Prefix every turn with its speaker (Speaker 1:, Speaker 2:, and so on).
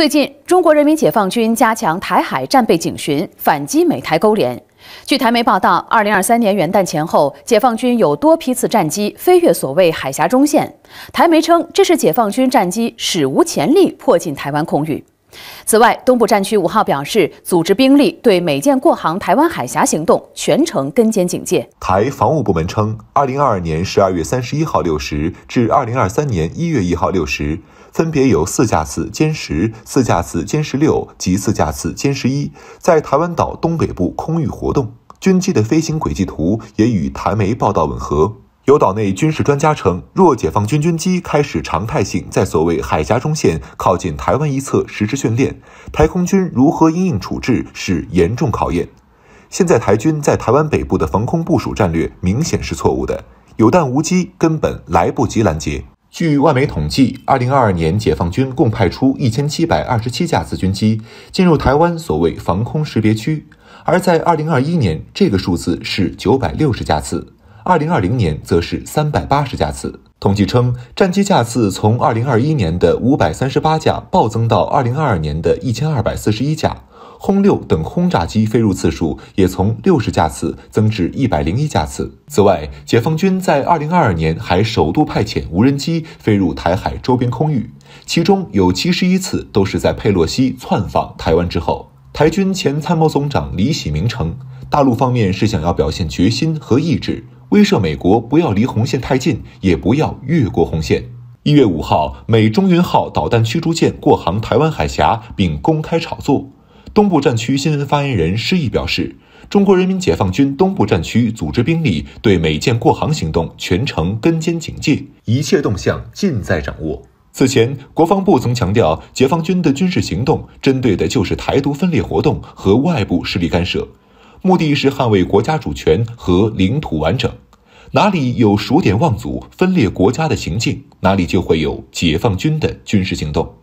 Speaker 1: 最近，中国人民解放军加强台海战备警巡，反击美台勾连。据台媒报道，二零二三年元旦前后，解放军有多批次战机飞越所谓海峡中线。台媒称，这是解放军战机史无前例迫近台湾空域。此外，东部战区五号表示，组织兵力对美舰过航台湾海峡行动全程跟监警戒。
Speaker 2: 台防务部门称二零二二年十二月三十一号六时至二零二三年一月一号六时，分别有四架次歼十、四架次歼十六及四架次歼十一在台湾岛东北部空域活动，军机的飞行轨迹图也与台媒报道吻合。有岛内军事专家称，若解放军军机开始常态性在所谓海峡中线靠近台湾一侧实施训练，台空军如何应处置是严重考验。现在台军在台湾北部的防空部署战略明显是错误的，有弹无机，根本来不及拦截。据外媒统计，二零二二年解放军共派出一千七百二十七架次军机进入台湾所谓防空识别区，而在二零二一年，这个数字是九百六十架次。二零二零年则是三百八十架次。统计称，战机架次从二零二一年的五百三十八架暴增到二零二二年的一千二百四十一架，轰六等轰炸机飞入次数也从六十架次增至一百零一架次。此外，解放军在二零二二年还首度派遣无人机飞入台海周边空域，其中有七十一次都是在佩洛西窜访台湾之后。台军前参谋总长李喜明称，大陆方面是想要表现决心和意志。威慑美国，不要离红线太近，也不要越过红线。一月五号，美“中云号”导弹驱逐舰过航台湾海峡，并公开炒作。东部战区新闻发言人施毅表示，中国人民解放军东部战区组织兵力对美舰过航行动全程跟监警戒，一切动向尽在掌握。此前，国防部曾强调，解放军的军事行动针对的就是台独分裂活动和外部势力干涉。目的是捍卫国家主权和领土完整。哪里有数典忘祖、分裂国家的行径，哪里就会有解放军的军事行动。